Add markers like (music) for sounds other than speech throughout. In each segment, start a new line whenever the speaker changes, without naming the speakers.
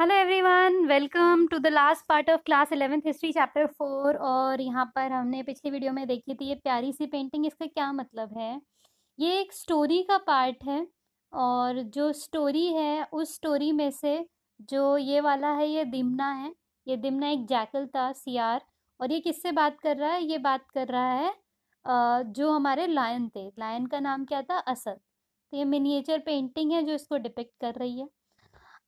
hello everyone welcome to the last part of class eleventh history chapter four और यहाँ पर हमने पिछली वीडियो में देखी थी ये प्यारी सी पेंटिंग इसका क्या मतलब है ये एक स्टोरी का पार्ट है और जो स्टोरी है उस स्टोरी में से जो ये वाला है ये दिमना है ये दिमना एक जैकल था सियार और ये किससे बात कर रहा है ये बात कर रहा है जो हमारे लायन थे लायन का नाम क्या था असद तो ये मिनिएचर पेंटिंग है जो इसको डिपेक्ट कर रही है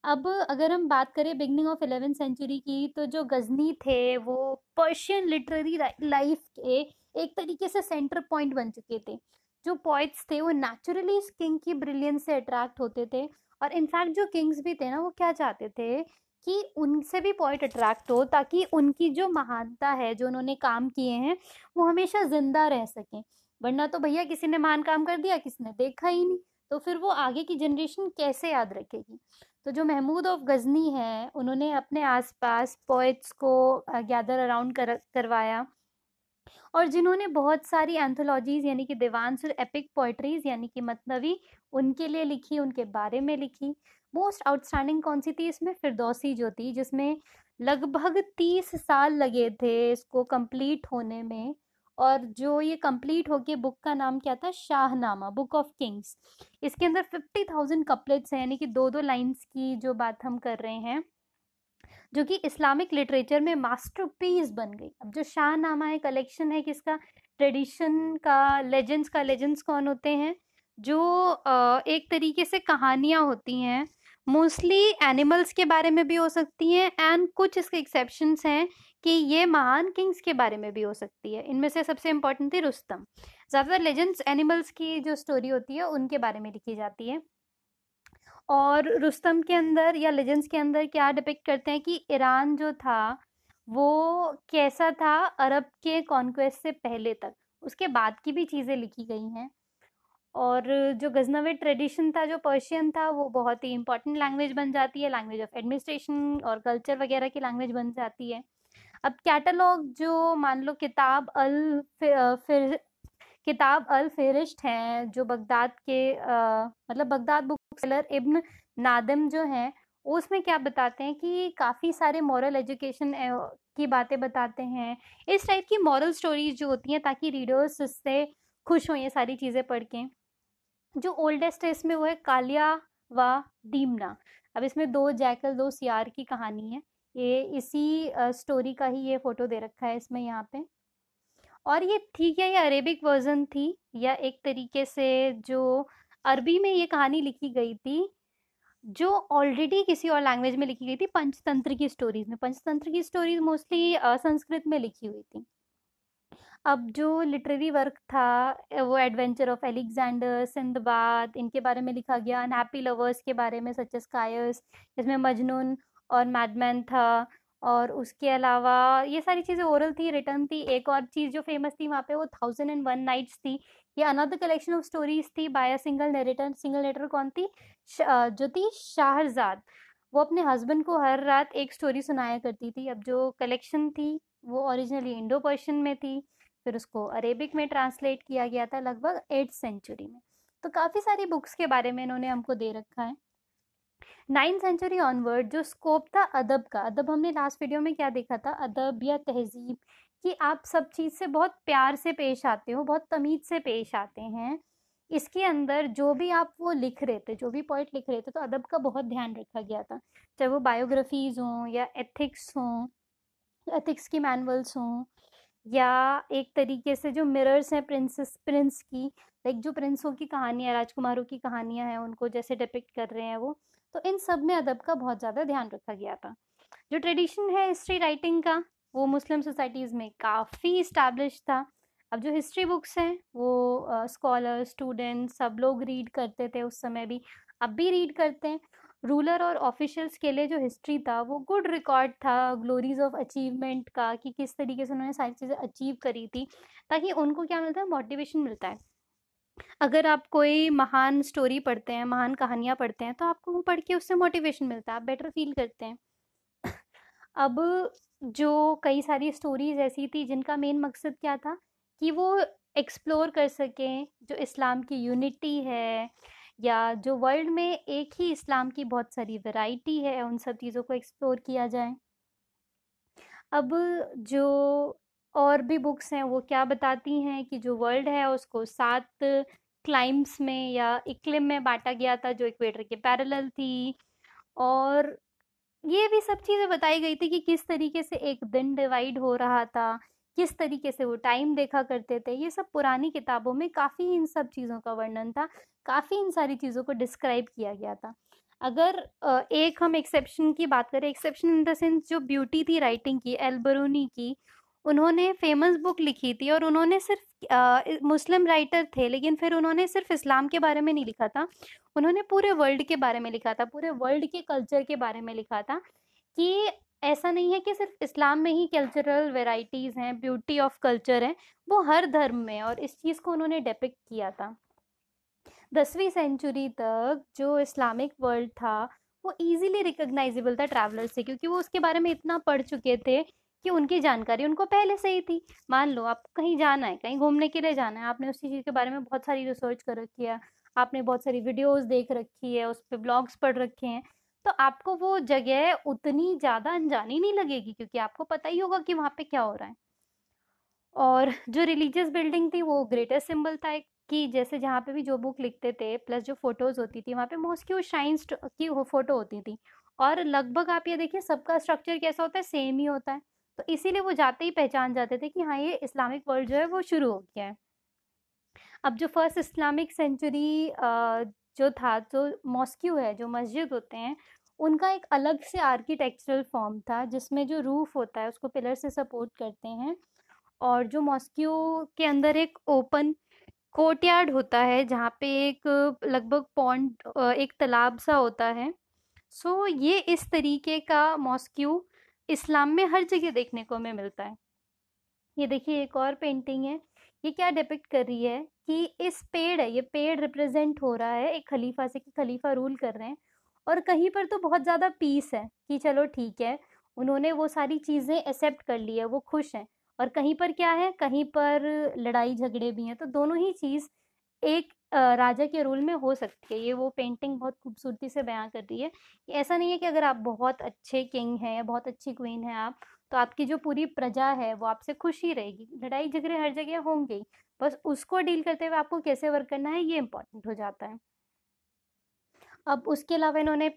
अब अगर हम बात करें बिगनिंग ऑफ एलेवेंथ सेंचुरी की तो जो गजनी थे वो पर्शियन लिटरेरी लाइफ के एक तरीके से सेंटर पॉइंट बन चुके थे जो पॉइट्स थे वो नेचुरली इस किंग की ब्रिलियंस से अट्रैक्ट होते थे और इनफैक्ट जो किंग्स भी थे ना वो क्या चाहते थे कि उनसे भी पॉइट अट्रैक्ट हो ताकि उनकी जो महानता है जो उन्होंने काम किए हैं वो हमेशा ज़िंदा रह सकें वरना तो भैया किसी ने महान काम कर दिया किसी ने देखा ही नहीं तो फिर वो आगे की जनरेशन कैसे याद रखेगी तो जो महमूद ऑफ गज़नी हैं उन्होंने अपने आसपास पोइट्स को गैदर अराउंड कर करवाया और जिन्होंने बहुत सारी एंथोलॉजीज़ यानी कि देवानस और एपिक पोइट्रीज़ यानी कि मतनवी उनके लिए लिखी उनके बारे में लिखी मोस्ट आउटस्टैंडिंग कौन सी थी इसमें फिरदौसी जो थी जिसमें लगभग तीस साल लगे थे इसको कंप्लीट होने में और जो ये कंप्लीट होके बुक का नाम क्या था शाहनामा बुक ऑफ किंग्स इसके अंदर फिफ्टी थाउजेंड कपलेट्स हैं यानी कि दो दो लाइन्स की जो बात हम कर रहे हैं जो कि इस्लामिक लिटरेचर में मास्टरपीस बन गई अब जो शाहनामा है कलेक्शन है किसका ट्रेडिशन का लेजेंड्स का लेजेंड्स कौन होते हैं जो एक तरीके से कहानियाँ होती हैं मोस्टली एनिमल्स के बारे में भी हो सकती हैं एंड कुछ इसके एक्सेप्शंस हैं कि ये महान किंग्स के बारे में भी हो सकती है इनमें से सबसे इम्पोर्टेंट थी रुस्तम ज़्यादातर लेजेंड्स एनिमल्स की जो स्टोरी होती है उनके बारे में लिखी जाती है और रुस्तम के अंदर या लेजेंड्स के अंदर क्या डिपेक्ट करते हैं कि ईरान जो था वो कैसा था अरब के कॉन्क्वेस्ट से पहले तक उसके बाद की भी चीज़ें लिखी गई हैं और जो गजनवी ट्रेडिशन था जो पर्शियन था वो बहुत ही इंपॉर्टेंट लैंग्वेज बन जाती है लैंग्वेज ऑफ एडमिनिस्ट्रेशन और कल्चर वगैरह की लैंग्वेज बन जाती है अब कैटलॉग जो मान लो किताब अल फिर, किताब अल फेरिश्त हैं जो बगदाद के आ, मतलब Baghdad book seller Ibn Nadim जो हैं उसमें क्या बताते हैं कि काफ़ी सारे मॉरल एजुकेशन की बातें बताते हैं इस टाइप की मॉरल स्टोरीज जो होती हैं ताकि रीडर्स उससे खुश हों ये सारी चीज़ें पढ़ के जो ओल्डेस्ट है इसमें वो है कालिया व दीमना अब इसमें दो जैकल दो सियार की कहानी है ये इसी स्टोरी का ही ये फोटो दे रखा है इसमें यहाँ पे और ये थी क्या ये अरेबिक वर्जन थी या एक तरीके से जो अरबी में ये कहानी लिखी गई थी जो ऑलरेडी किसी और लैंग्वेज में लिखी गई थी पंचतंत्र की स्टोरीज में पंचतंत्र की स्टोरीज मोस्टली संस्कृत में लिखी हुई थी अब जो लिटरेरी वर्क था वो एडवेंचर ऑफ एलेक्जेंडर सिंधबाद इनके बारे में लिखा गया अनहैप्पी लवर्स के बारे में सच स्कायर्स जिसमें मजनून और मैडमैन था और उसके अलावा ये सारी चीज़ें ओरल थी रिटर्न थी एक और चीज़ जो फेमस थी वहाँ पे वो थाउजेंड एंड वन नाइट्स थी ये अनदर कलेक्शन ऑफ स्टोरीज थी by single narrator single narrator कौन थी जो थी शाहजाद वो अपने हस्बैंड को हर रात एक स्टोरी सुनाया करती थी अब जो कलेक्शन थी वो ओरिजिनली इंडो पर्शियन में थी फिर उसको अरेबिक में ट्रांसलेट किया गया था लगभग एट सेंचुरी में तो काफ़ी सारी बुक्स के बारे में इन्होंने हमको दे रखा है नाइन्थ सेंचुरी ऑनवर्ड जो स्कोप था अदब का अदब हमने लास्ट वीडियो में क्या देखा था अदब या तहजीब कि आप सब चीज़ से बहुत प्यार से पेश आते हो बहुत तमीज़ से पेश आते हैं इसके अंदर जो भी आप वो लिख रहे थे जो भी पॉइंट लिख रहे थे तो अदब का बहुत ध्यान रखा गया था चाहे वो बायोग्राफीज़ हों या एथिक्स हों एथिक्स की मैनुअल्स हों या एक तरीके से जो मिरर्स हैं प्रिंसेस प्रिंस की लाइक जो प्रिंसों की कहानियाँ राजकुमारों की कहानियाँ हैं उनको जैसे डिपिक्ट कर रहे हैं वो तो इन सब में अदब का बहुत ज़्यादा ध्यान रखा गया था जो ट्रेडिशन है हिस्ट्री राइटिंग का वो मुस्लिम सोसाइटीज़ में काफ़ी इस्टेब्लिश था अब जो हिस्ट्री बुक्स हैं वो स्कॉलर स्टूडेंट सब लोग रीड करते थे उस समय भी अब भी रीड करते हैं रूलर और ऑफिशियल्स के लिए जो हिस्ट्री था वो गुड रिकॉर्ड था ग्लोरीज ऑफ अचीवमेंट का कि किस तरीके से उन्होंने सारी चीज़ें अचीव करी थी ताकि उनको क्या मिलता है मोटिवेशन मिलता है अगर आप कोई महान स्टोरी पढ़ते हैं महान कहानियाँ पढ़ते हैं तो आपको वो पढ़ के उससे मोटिवेशन मिलता है आप बेटर फील करते हैं अब जो कई सारी स्टोरीज ऐसी थी जिनका मेन मकसद क्या था कि वो एक्सप्लोर कर सकें जो इस्लाम की यूनिटी है या जो वर्ल्ड में एक ही इस्लाम की बहुत सारी वैरायटी है उन सब चीज़ों को एक्सप्लोर किया जाए अब जो और भी बुक्स हैं वो क्या बताती हैं कि जो वर्ल्ड है उसको सात क्लाइम्स में या इक्लिम में बांटा गया था जो इक्वेटर के पैरेलल थी और ये भी सब चीज़ें बताई गई थी कि किस तरीके से एक दिन डिवाइड हो रहा था किस तरीके से वो टाइम देखा करते थे ये सब पुरानी किताबों में काफ़ी इन सब चीज़ों का वर्णन था काफ़ी इन सारी चीज़ों को डिस्क्राइब किया गया था अगर एक हम एक्सेप्शन की बात करें एक्सेप्शन इन द सेंस जो ब्यूटी थी राइटिंग की एल्बरूनी की उन्होंने फेमस बुक लिखी थी और उन्होंने सिर्फ मुस्लिम राइटर थे लेकिन फिर उन्होंने सिर्फ इस्लाम के बारे में नहीं लिखा था उन्होंने पूरे वर्ल्ड के बारे में लिखा था पूरे वर्ल्ड के कल्चर के बारे में लिखा था कि ऐसा नहीं है कि सिर्फ इस्लाम में ही कल्चरल वेराइटीज़ हैं ब्यूटी ऑफ कल्चर हैं वो हर धर्म में और इस चीज़ को उन्होंने डिपिक्ट किया था दसवीं सेंचुरी तक जो इस्लामिक वर्ल्ड था वो इजीली रिकग्नाइजेबल था ट्रैवलर से क्योंकि वो उसके बारे में इतना पढ़ चुके थे कि उनकी जानकारी उनको पहले से ही थी मान लो आपको कहीं जाना है कहीं घूमने के लिए जाना है आपने उसी चीज़ के बारे में बहुत सारी रिसर्च कर रखी है आपने बहुत सारी वीडियोस देख रखी है उस पर ब्लॉग्स पढ़ रखे हैं तो आपको वो जगह उतनी ज़्यादा अनजानी नहीं लगेगी क्योंकि आपको पता ही होगा कि वहाँ पे क्या हो रहा है और जो रिलीजियस बिल्डिंग थी वो ग्रेटेस्ट सिंबल था एक कि जैसे जहाँ पे भी जो बुक लिखते थे प्लस जो फ़ोटोज़ होती थी वहाँ पे वो शाइन्स की फ़ोटो होती थी और लगभग आप ये देखिए सबका स्ट्रक्चर कैसा होता है सेम ही होता है तो इसीलिए वो जाते ही पहचान जाते थे कि हाँ ये इस्लामिक वर्ल्ड जो है वो शुरू हो गया है अब जो फर्स्ट इस्लामिक सेंचुरी जो था जो मॉस्क्यू है जो मस्जिद होते हैं उनका एक अलग से आर्किटेक्चरल फॉर्म था जिसमें जो रूफ़ होता है उसको पिलर से सपोर्ट करते हैं और जो मॉस्क्यू के अंदर एक ओपन कोर्टयार्ड होता है जहाँ पे एक लगभग पॉन्ड एक तालाब सा होता है सो ये इस तरीके का मॉस्क्यू इस्लाम में हर जगह देखने को हमें मिलता है ये देखिए एक और पेंटिंग है ये क्या डिपेक्ट कर रही है कि इस पेड़ है ये पेड़ रिप्रेजेंट हो रहा है एक खलीफा से कि खलीफा रूल कर रहे हैं और कहीं पर तो बहुत ज़्यादा पीस है कि चलो ठीक है उन्होंने वो सारी चीज़ें एक्सेप्ट कर ली है वो खुश हैं और कहीं पर क्या है कहीं पर लड़ाई झगड़े भी हैं तो दोनों ही चीज़ एक राजा के रोल में हो सकती है ये वो पेंटिंग बहुत खूबसूरती से बयां कर रही है कि ऐसा नहीं है कि अगर आप बहुत अच्छे किंग हैं या बहुत अच्छी क्वीन हैं आप तो आपकी जो पूरी प्रजा है वो आपसे खुश ही रहेगी लड़ाई झगड़े हर जगह होंगे बस उसको डील करते हुए आपको कैसे वर्क करना है ये इम्पोर्टेंट हो जाता है अब उसके अलावा इन्होंने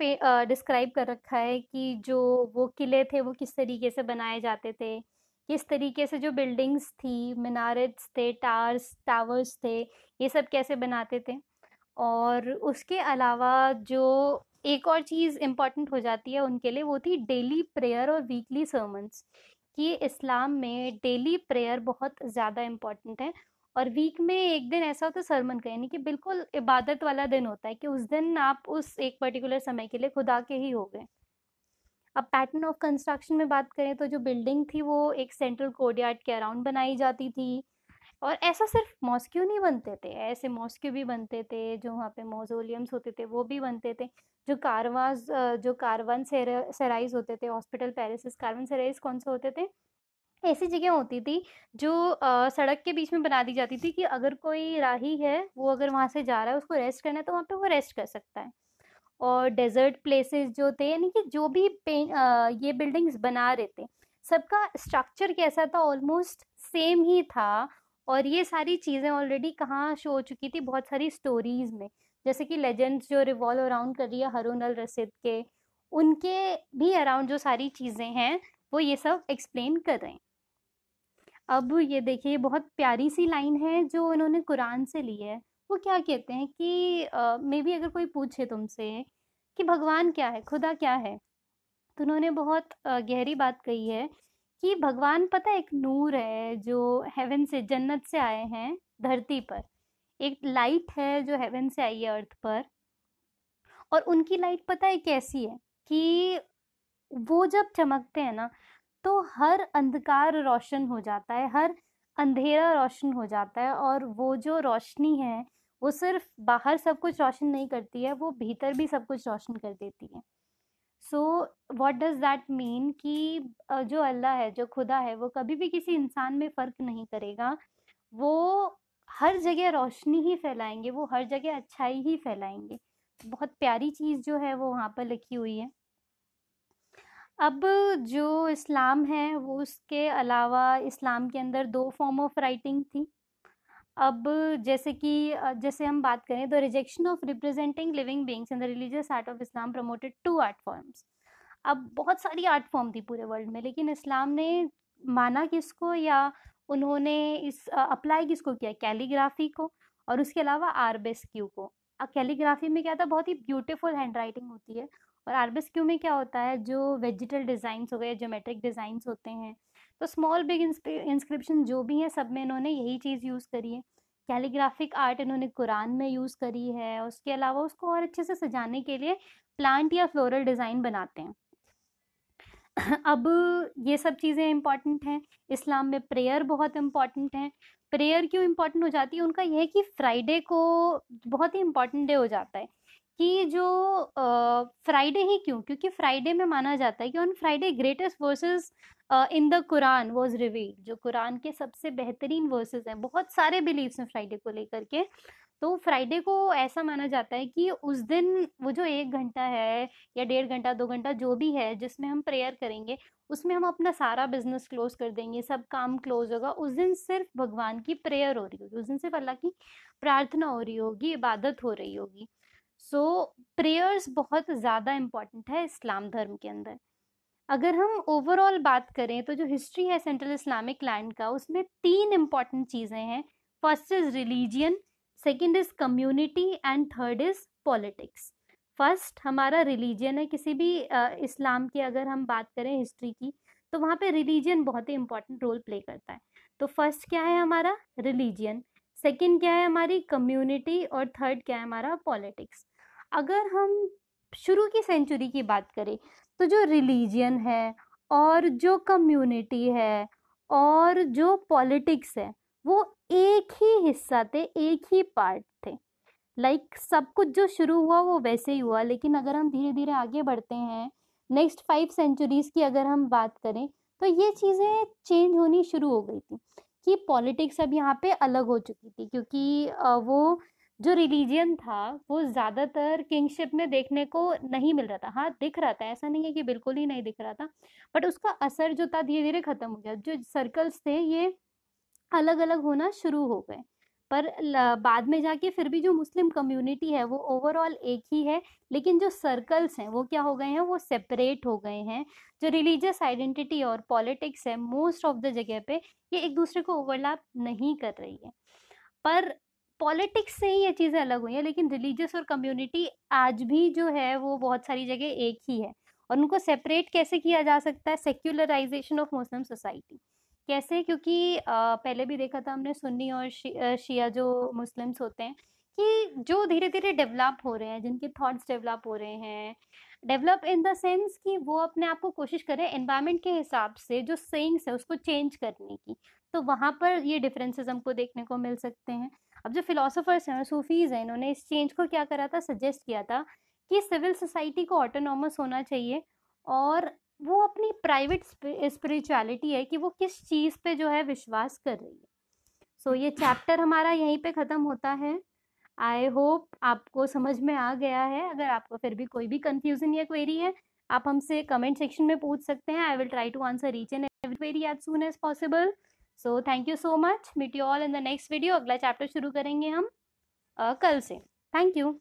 डिस्क्राइब कर रखा है कि जो वो किले थे वो किस तरीके से बनाए जाते थे किस तरीके से जो बिल्डिंग्स थी मीनारेट्स थे टार्स टावर्स थे ये सब कैसे बनाते थे और उसके अलावा जो एक और चीज़ इम्पॉर्टेंट हो जाती है उनके लिए वो थी डेली प्रेयर और वीकली सर्मन्स कि इस्लाम में डेली प्रेयर बहुत ज़्यादा इम्पॉर्टेंट है और वीक में एक दिन ऐसा होता है सरमन का यानी कि बिल्कुल इबादत वाला दिन होता है कि उस दिन आप उस एक पर्टिकुलर समय के लिए खुदा के ही हो गए अब पैटर्न ऑफ कंस्ट्रक्शन में बात करें तो जो बिल्डिंग थी वो एक सेंट्रल कोर्टयार्ड के अराउंड बनाई जाती थी और ऐसा सिर्फ मॉस्क्यू नहीं बनते थे ऐसे मॉस्क्यू भी बनते थे जो वहाँ पे मोजोलियम्स होते थे वो भी बनते थे जो कारवाज जो कारवन सेराइज होते थे हॉस्पिटल पैरिस कारवन सेराइज कौन से होते थे ऐसी जगह होती थी जो आ, सड़क के बीच में बना दी जाती थी कि अगर कोई राही है वो अगर वहाँ से जा रहा है उसको रेस्ट करना है तो वहाँ पे वो रेस्ट कर सकता है और डेजर्ट प्लेसेस जो थे यानी कि जो भी आ, ये बिल्डिंग्स बना रहे थे सबका स्ट्रक्चर कैसा था ऑलमोस्ट सेम ही था और ये सारी चीज़ें ऑलरेडी कहाँ शो हो चुकी थी बहुत सारी स्टोरीज़ में जैसे कि लेजेंड्स जो रिवॉल्व अराउंड कर रही है हरोनल रसीद के उनके भी अराउंड जो सारी चीज़ें हैं वो ये सब एक्सप्लेन कर रहे हैं अब ये देखिए बहुत प्यारी सी लाइन है जो इन्होंने कुरान से ली है वो क्या कहते हैं कि मे भी अगर कोई पूछे तुमसे कि भगवान क्या है खुदा क्या है तो उन्होंने बहुत गहरी बात कही है कि भगवान पता एक नूर है जो हेवन से जन्नत से आए हैं धरती पर एक लाइट है जो हेवन से आई है अर्थ पर और उनकी लाइट पता है कैसी है कि वो जब चमकते हैं ना तो हर अंधकार रोशन हो जाता है हर अंधेरा रोशन हो जाता है और वो जो रोशनी है वो सिर्फ बाहर सब कुछ रोशन नहीं करती है वो भीतर भी सब कुछ रोशन कर देती है so what does that mean कि जो अल्लाह है जो खुदा है वो कभी भी किसी इंसान में फ़र्क नहीं करेगा वो हर जगह रोशनी ही फैलाएंगे वो हर जगह अच्छाई ही फैलाएंगे बहुत प्यारी चीज़ जो है वो वहाँ पर लिखी हुई है अब जो इस्लाम है वो उसके अलावा इस्लाम के अंदर दो फॉर्म ऑफ राइटिंग थी अब जैसे कि जैसे हम बात करें तो rejection of representing living beings in the religious art of इस्लाम प्रमोटेड टू आर्ट फॉर्म्स अब बहुत सारी आर्ट फॉर्म थी पूरे वर्ल्ड में लेकिन इस्लाम ने माना किसको या उन्होंने इस अप्लाई किसको किया कैलीग्राफी को और उसके अलावा आरबेस्क्यू को अब कैलीग्राफी में क्या था बहुत ही ब्यूटीफुल हैंड राइटिंग होती है और आर में क्या होता है जो वेजिटल डिज़ाइंस हो गए जोमेट्रिक डिज़ाइंस होते हैं तो स्मॉल बिग इंस्क्रिप्शन जो भी हैं सब में इन्होंने यही चीज़ यूज़ करी है कैलीग्राफिक आर्ट इन्होंने कुरान में यूज़ करी है उसके अलावा उसको और अच्छे से सजाने के लिए प्लांट या फ्लोरल डिज़ाइन बनाते हैं (clears throat) अब ये सब चीज़ें इम्पॉर्टेंट हैं इस्लाम में प्रेयर बहुत इम्पॉर्टेंट है प्रेयर क्यों इम्पॉर्टेंट हो जाती है उनका यह है कि फ्राइडे को बहुत ही इम्पॉर्टेंट डे हो जाता है कि जो फ्राइडे ही क्यों क्योंकि फ्राइडे में माना जाता है कि on Friday greatest verses in the कुरान वॉज रिवील्ड जो कुरान के सबसे बेहतरीन वर्सेस हैं बहुत सारे बिलीव्स हैं फ्राइडे को लेकर के तो फ्राइडे को ऐसा माना जाता है कि उस दिन वो जो एक घंटा है या डेढ़ घंटा दो घंटा जो भी है जिसमें हम प्रेयर करेंगे उसमें हम अपना सारा बिजनेस क्लोज कर देंगे सब काम क्लोज होगा उस दिन सिर्फ भगवान की प्रेयर हो रही होगी उस दिन सिर्फ अल्लाह की प्रार्थना हो रही होगी इबादत हो रही होगी सो प्रेयर्स बहुत ज़्यादा इम्पॉर्टेंट है इस्लाम धर्म के अंदर अगर हम ओवरऑल बात करें तो जो हिस्ट्री है सेंट्रल इस्लामिक लैंड का उसमें तीन इम्पॉर्टेंट चीज़ें हैं first is religion second is community and third is politics first हमारा रिलीजन है किसी भी इस्लाम की अगर हम बात करें हिस्ट्री की तो वहाँ पे रिलीजन बहुत ही इम्पॉर्टेंट रोल प्ले करता है तो फर्स्ट क्या है हमारा रिलीजन सेकंड क्या है हमारी कम्युनिटी और थर्ड क्या है हमारा पॉलिटिक्स अगर हम शुरू की सेंचुरी की बात करें तो जो रिलीजन है और जो कम्युनिटी है और जो पॉलिटिक्स है वो एक ही हिस्सा थे एक ही पार्ट थे लाइक like, सब कुछ जो शुरू हुआ वो वैसे ही हुआ लेकिन अगर हम धीरे धीरे आगे बढ़ते हैं नेक्स्ट फाइव सेंचुरीज़ की अगर हम बात करें तो ये चीज़ें चेंज होनी शुरू हो गई थी कि पॉलिटिक्स अब यहाँ पे अलग हो चुकी थी क्योंकि वो जो रिलीजियन था वो ज़्यादातर किंगशिप में देखने को नहीं मिल रहा था हाँ दिख रहा था ऐसा नहीं है कि बिल्कुल ही नहीं दिख रहा था बट उसका असर जो था धीरे धीरे ख़त्म हो गया जो सर्कल्स थे ये अलग अलग होना शुरू हो गए पर बाद में जाके फिर भी जो मुस्लिम कम्युनिटी है वो ओवरऑल एक ही है लेकिन जो सर्कल्स हैं वो क्या हो गए हैं वो सेपरेट हो गए हैं जो रिलीजियस आइडेंटिटी और पॉलिटिक्स है मोस्ट ऑफ द जगह पे ये एक दूसरे को ओवरलैप नहीं कर रही है पर पॉलिटिक्स से ही ये चीज़ें अलग हुई हैं लेकिन रिलीजियस और कम्युनिटी आज भी जो है वो बहुत सारी जगह एक ही है और उनको सेपरेट कैसे किया जा सकता है सेक्युलराइजेशन ऑफ मुस्लिम सोसाइटी कैसे क्योंकि आ, पहले भी देखा था हमने सुन्नी और शी, शिया जो मुस्लिम्स होते हैं कि जो धीरे धीरे डेवलप हो रहे हैं जिनके थॉट्स डेवलप हो रहे हैं डेवलप इन द सेंस कि वो अपने आप को कोशिश करें एनवायरमेंट के हिसाब से जो सेंग्स है उसको चेंज करने की तो वहाँ पर ये डिफरेंसेस हमको देखने को मिल सकते हैं अब जो फिलोसोफर्स हैं और सूफीज़ हैं इन्होंने इस चेंज को क्या करा था सजेस्ट किया था कि सिविल सोसाइटी को ऑटोनॉमस होना चाहिए और वो अपनी प्राइवेट स्पिरिचुअलिटी है कि वो किस चीज़ पे जो है विश्वास कर रही है सो so, ये चैप्टर हमारा यहीं पे ख़त्म होता है आई होप आपको समझ में आ गया है अगर आपको फिर भी कोई भी कन्फ्यूज़न या क्वेरी है आप हमसे कमेंट सेक्शन में पूछ सकते हैं I will try to answer each and every query as soon as possible so thank you so much meet you all in the next video अगला चैप्टर शुरू करेंगे हम uh, कल से थैंक यू